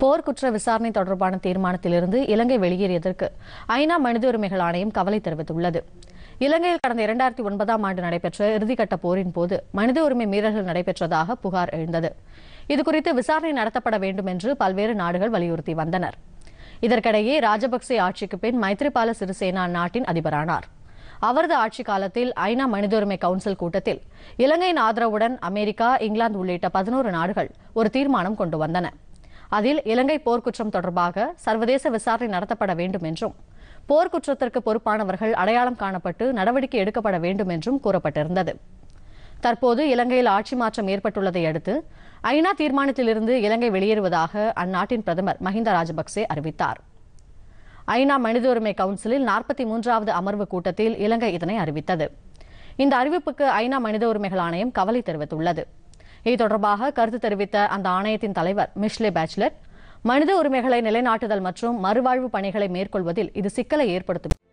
போர்க்குற்ற விசாரணை தொடர்பான தீர்மானத்திலிருந்து இலங்கை வெளியேறியதற்கு ஐநா மனித உரிமைகள் ஆணையம் கவலை தெரிவித்துள்ளது இலங்கையில் கடந்த இரண்டாயிரத்தி ஒன்பதாம் ஆண்டு நடைபெற்ற இறுதிக்கட்ட போரின் போது மனித உரிமை மீறல்கள் நடைபெற்றதாக புகார் எழுந்தது இதுகுறித்து விசாரணை நடத்தப்பட வேண்டும் என்று பல்வேறு நாடுகள் வலியுறுத்தி வந்தனர் இதற்கிடையே ராஜபக்சே ஆட்சிக்கு பின் மைத்ரிபால சிறிசேனா நாட்டின் அதிபரானார் அவரது ஆட்சி காலத்தில் ஐநா மனித உரிமை கவுன்சில் கூட்டத்தில் இலங்கையின் ஆதரவுடன் அமெரிக்கா இங்கிலாந்து உள்ளிட்ட பதினோரு நாடுகள் ஒரு தீர்மானம் கொண்டு வந்தன அதில் இலங்கை போர்க்குற்றம் தொடர்பாக சர்வதேச விசாரணை நடத்தப்பட வேண்டும் என்றும் போர்க்குற்றத்திற்கு பொறுப்பானவர்கள் அடையாளம் காணப்பட்டு நடவடிக்கை எடுக்கப்பட வேண்டும் என்றும் கூறப்பட்டிருந்தது தற்போது இலங்கையில் ஆட்சி மாற்றம் ஏற்பட்டுள்ளதை அடுத்து ஐநா தீர்மானத்திலிருந்து இலங்கை வெளியேறுவதாக அந்நாட்டின் பிரதமர் மஹிந்த ராஜபக்சே அறிவித்தார் ஐநா மனித உரிமை கவுன்சிலில் நாற்பத்தி மூன்றாவது அமர்வு கூட்டத்தில் இலங்கை இதனை அறிவித்தது இந்த அறிவிப்புக்கு ஐநா மனித உரிமைகள் ஆணையம் கவலை தெரிவித்துள்ளது இது தொடர்பாக கருத்து தெரிவித்த அந்த ஆணையத்தின் தலைவர் மிஷ்லே பேச்சுலர் மனித உரிமைகளை நிலைநாட்டுதல் மற்றும் மறுவாழ்வு பணிகளை மேற்கொள்வதில் இது சிக்கலை ஏற்படுத்தும்